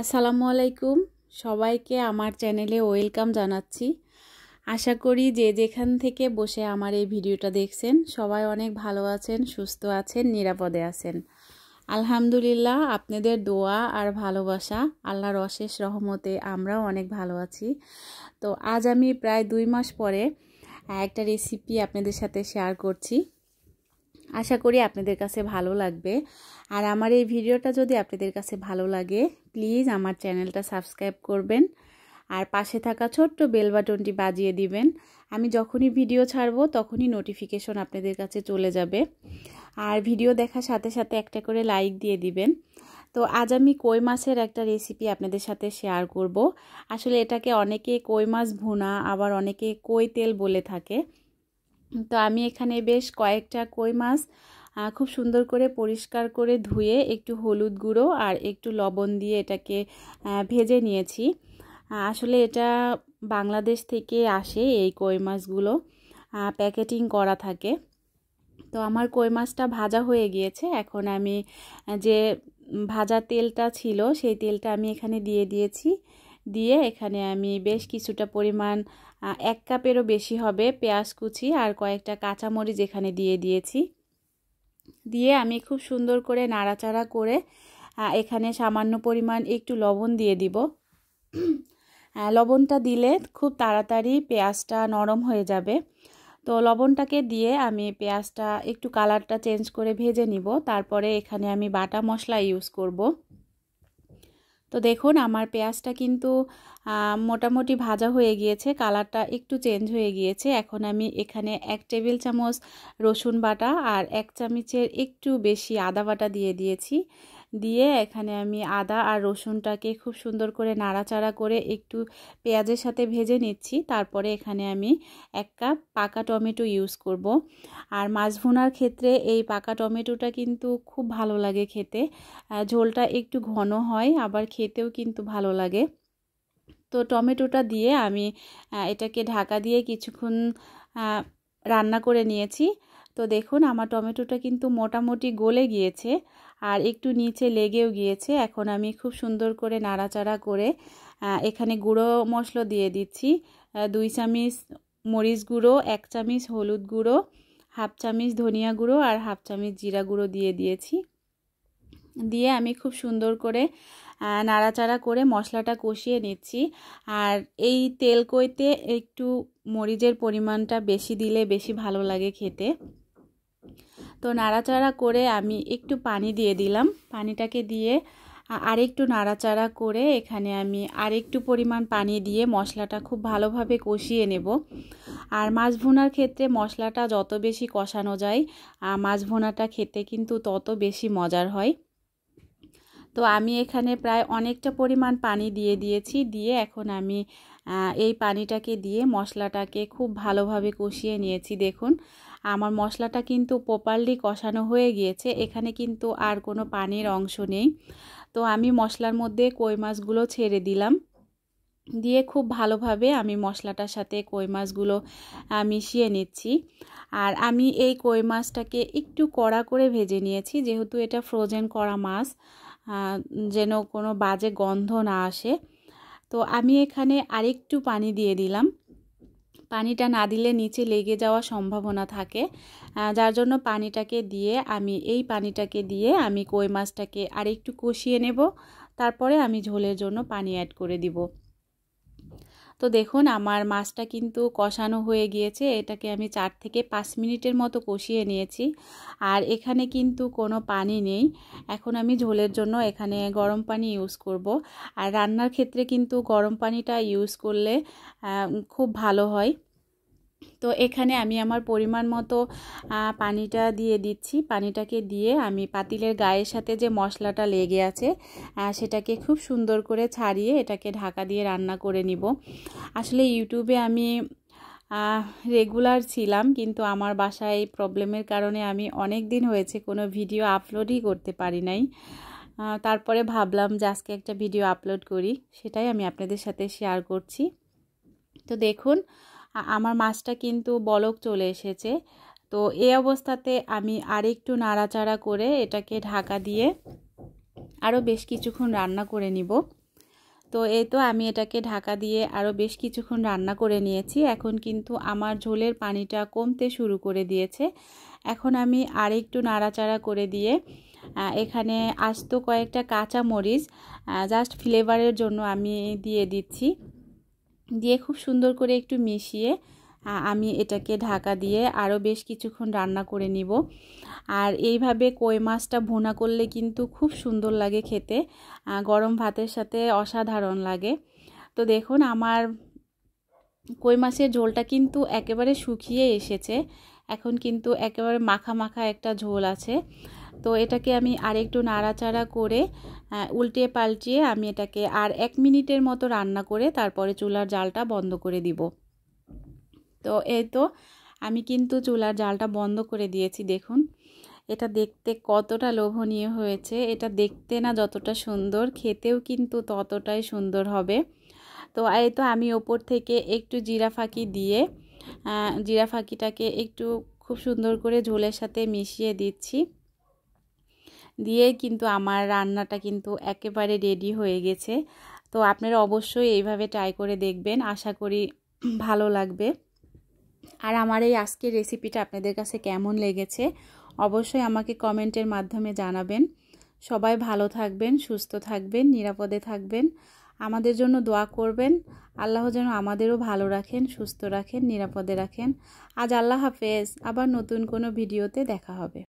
আসসালামু আলাইকুম সবাইকে আমার চ্যানেলে ওয়েলকাম জানাচ্ছি আশা করি যে যেখান থেকে বসে আমার এই ভিডিওটা দেখছেন সবাই অনেক ভালো আছেন সুস্থ আছেন নিরাপদে আছেন আলহামদুলিল্লাহ আপনাদের দোয়া আর ভালোবাসা আল্লাহর অশেষ রহমতে আমরাও অনেক ভালো আছি তো আজ আমি প্রায় দুই মাস পরে একটা রেসিপি আপনাদের সাথে শেয়ার করছি আশা করি আপনাদের কাছে ভালো লাগবে আর আমার এই ভিডিওটা যদি আপনাদের কাছে ভালো লাগে প্লিজ আমার চ্যানেলটা সাবস্ক্রাইব করবেন আর পাশে থাকা ছোট্ট বেল বাটনটি বাজিয়ে দিবেন আমি যখনই ভিডিও ছাড়ব তখনই নোটিফিকেশন আপনাদের কাছে চলে যাবে আর ভিডিও দেখার সাথে সাথে একটা করে লাইক দিয়ে দিবেন তো আজ আমি কই মাছের একটা রেসিপি আপনাদের সাথে শেয়ার করব আসলে এটাকে অনেকে কই মাছ ভুনা আবার অনেকে কই তেল বলে থাকে তো আমি এখানে বেশ কয়েকটা কই মাছ খুব সুন্দর করে পরিষ্কার করে ধুয়ে একটু হলুদ গুঁড়ো আর একটু লবণ দিয়ে এটাকে ভেজে নিয়েছি আসলে এটা বাংলাদেশ থেকে আসে এই কই মাছগুলো প্যাকেটিং করা থাকে তো আমার কই মাছটা ভাজা হয়ে গিয়েছে এখন আমি যে ভাজা তেলটা ছিল সেই তেলটা আমি এখানে দিয়ে দিয়েছি দিয়ে এখানে আমি বেশ কিছুটা পরিমাণ এক কাপেরও বেশি হবে পেঁয়াজ কুচি আর কয়েকটা কাঁচামরিচ এখানে দিয়ে দিয়েছি দিয়ে আমি খুব সুন্দর করে নাড়াচাড়া করে এখানে সামান্য পরিমাণ একটু লবণ দিয়ে দিব লবণটা দিলে খুব তাড়াতাড়ি পেঁয়াজটা নরম হয়ে যাবে তো লবণটাকে দিয়ে আমি পেঁয়াজটা একটু কালারটা চেঞ্জ করে ভেজে নিব তারপরে এখানে আমি বাটা মশলা ইউজ করব। তো দেখুন আমার পেঁয়াজটা কিন্তু মোটামুটি ভাজা হয়ে গিয়েছে কালারটা একটু চেঞ্জ হয়ে গিয়েছে এখন আমি এখানে এক টেবিল চামচ রসুন বাটা আর এক চামচের একটু বেশি আদা বাটা দিয়ে দিয়েছি দিয়ে এখানে আমি আদা আর রসুনটাকে খুব সুন্দর করে নাড়াচাড়া করে একটু পেঁয়াজের সাথে ভেজে নিচ্ছি তারপরে এখানে আমি এক কাপ পাকা টমেটো ইউজ করব আর মাছ ভুনার ক্ষেত্রে এই পাকা টমেটোটা কিন্তু খুব ভালো লাগে খেতে ঝোলটা একটু ঘন হয় আবার খেতেও কিন্তু ভালো লাগে তো টমেটোটা দিয়ে আমি এটাকে ঢাকা দিয়ে কিছুক্ষণ রান্না করে নিয়েছি তো দেখুন আমার টমেটোটা কিন্তু মোটামুটি গলে গিয়েছে আর একটু নিচে লেগেও গিয়েছে এখন আমি খুব সুন্দর করে নাড়াচাড়া করে এখানে গুঁড়ো মশলা দিয়ে দিচ্ছি দুই চামিচ মরিচ গুঁড়ো এক চামিচ হলুদ গুঁড়ো হাফ চামিচ ধনিয়া গুঁড়ো আর হাফ চামিচ জিরা গুঁড়ো দিয়ে দিয়েছি দিয়ে আমি খুব সুন্দর করে নাড়াচাড়া করে মশলাটা কষিয়ে নিচ্ছি আর এই তেল কইতে একটু মরিচের পরিমাণটা বেশি দিলে বেশি ভালো লাগে খেতে তো নাড়াচাড়া করে আমি একটু পানি দিয়ে দিলাম পানিটাকে দিয়ে আরেকটু নাড়াচাড়া করে এখানে আমি আরেকটু পরিমাণ পানি দিয়ে মশলাটা খুব ভালোভাবে কষিয়ে নেব আর মাছ ভুনার ক্ষেত্রে মশলাটা যত বেশি কষানো যায় মাছ ভুনাটা খেতে কিন্তু তত বেশি মজার হয় তো আমি এখানে প্রায় অনেকটা পরিমাণ পানি দিয়ে দিয়েছি দিয়ে এখন আমি এই পানিটাকে দিয়ে মশলাটাকে খুব ভালোভাবে কষিয়ে নিয়েছি দেখুন আমার মশলাটা কিন্তু প্রপারলি কষানো হয়ে গিয়েছে এখানে কিন্তু আর কোনো পানির অংশ নেই তো আমি মশলার মধ্যে কই মাছগুলো ছেড়ে দিলাম দিয়ে খুব ভালোভাবে আমি মশলাটার সাথে কই মাছগুলো মিশিয়ে নিচ্ছি আর আমি এই কই মাছটাকে একটু কড়া করে ভেজে নিয়েছি যেহেতু এটা ফ্রোজেন করা মাছ যেন কোনো বাজে গন্ধ না আসে তো আমি এখানে আরেকটু পানি দিয়ে দিলাম পানিটা না দিলে নিচে লেগে যাওয়ার সম্ভাবনা থাকে যার জন্য পানিটাকে দিয়ে আমি এই পানিটাকে দিয়ে আমি কই মাছটাকে আরেকটু কষিয়ে নেব তারপরে আমি ঝোলের জন্য পানি অ্যাড করে দিব তো দেখুন আমার মাছটা কিন্তু কষানো হয়ে গিয়েছে এটাকে আমি চার থেকে পাঁচ মিনিটের মতো কষিয়ে নিয়েছি আর এখানে কিন্তু কোনো পানি নেই এখন আমি ঝোলের জন্য এখানে গরম পানি ইউজ করব আর রান্নার ক্ষেত্রে কিন্তু গরম পানিটা ইউজ করলে খুব ভালো হয় তো এখানে আমি আমার পরিমাণ মতো পানিটা দিয়ে দিচ্ছি পানিটাকে দিয়ে আমি পাতিলের গায়ের সাথে যে মশলাটা লেগে আছে সেটাকে খুব সুন্দর করে ছাড়িয়ে এটাকে ঢাকা দিয়ে রান্না করে নিব আসলে ইউটিউবে আমি রেগুলার ছিলাম কিন্তু আমার বাসায় এই প্রবলেমের কারণে আমি অনেক দিন হয়েছে কোনো ভিডিও আপলোডই করতে পারি নাই তারপরে ভাবলাম যে আজকে একটা ভিডিও আপলোড করি সেটাই আমি আপনাদের সাথে শেয়ার করছি তো দেখুন আমার মাছটা কিন্তু বলক চলে এসেছে তো এই অবস্থাতে আমি আরেকটু নাড়াচাড়া করে এটাকে ঢাকা দিয়ে আরও বেশ কিছুক্ষণ রান্না করে নিব তো এই তো আমি এটাকে ঢাকা দিয়ে আরও বেশ কিছুক্ষণ রান্না করে নিয়েছি এখন কিন্তু আমার ঝোলের পানিটা কমতে শুরু করে দিয়েছে এখন আমি আরেকটু নাড়াচাড়া করে দিয়ে এখানে আস্ত কয়েকটা কাঁচা মরিচ জাস্ট ফ্লেভারের জন্য আমি দিয়ে দিচ্ছি দিয়ে খুব সুন্দর করে একটু মিশিয়ে আমি এটাকে ঢাকা দিয়ে আরও বেশ কিছুক্ষণ রান্না করে নিব আর এইভাবে কই মাছটা ভুনা করলে কিন্তু খুব সুন্দর লাগে খেতে গরম ভাতের সাথে অসাধারণ লাগে তো দেখুন আমার কই মাছের ঝোলটা কিন্তু একেবারে শুকিয়ে এসেছে এখন কিন্তু একেবারে মাখা মাখা একটা ঝোল আছে তো এটাকে আমি আর একটু নাড়াচাড়া করে উল্টে পাল্টিয়ে আমি এটাকে আর এক মিনিটের মতো রান্না করে তারপরে চুলার জালটা বন্ধ করে দিব তো এই তো আমি কিন্তু চুলার জালটা বন্ধ করে দিয়েছি দেখুন এটা দেখতে কতটা লোভনীয় হয়েছে এটা দেখতে না যতটা সুন্দর খেতেও কিন্তু ততটাই সুন্দর হবে তো এই তো আমি ওপর থেকে একটু জিরা ফাঁকি দিয়ে জিরা ফাঁকিটাকে একটু খুব সুন্দর করে ঝোলের সাথে মিশিয়ে দিচ্ছি দিয়ে কিন্তু আমার রান্নাটা কিন্তু একেবারে রেডি হয়ে গেছে তো আপনারা অবশ্যই এইভাবে ট্রাই করে দেখবেন আশা করি ভালো লাগবে আর আমার এই আজকের রেসিপিটা আপনাদের কাছে কেমন লেগেছে অবশ্যই আমাকে কমেন্টের মাধ্যমে জানাবেন সবাই ভালো থাকবেন সুস্থ থাকবেন নিরাপদে থাকবেন আমাদের জন্য দোয়া করবেন আল্লাহ যেন আমাদেরও ভালো রাখেন সুস্থ রাখেন নিরাপদে রাখেন আজ আল্লাহ হাফেজ আবার নতুন কোনো ভিডিওতে দেখা হবে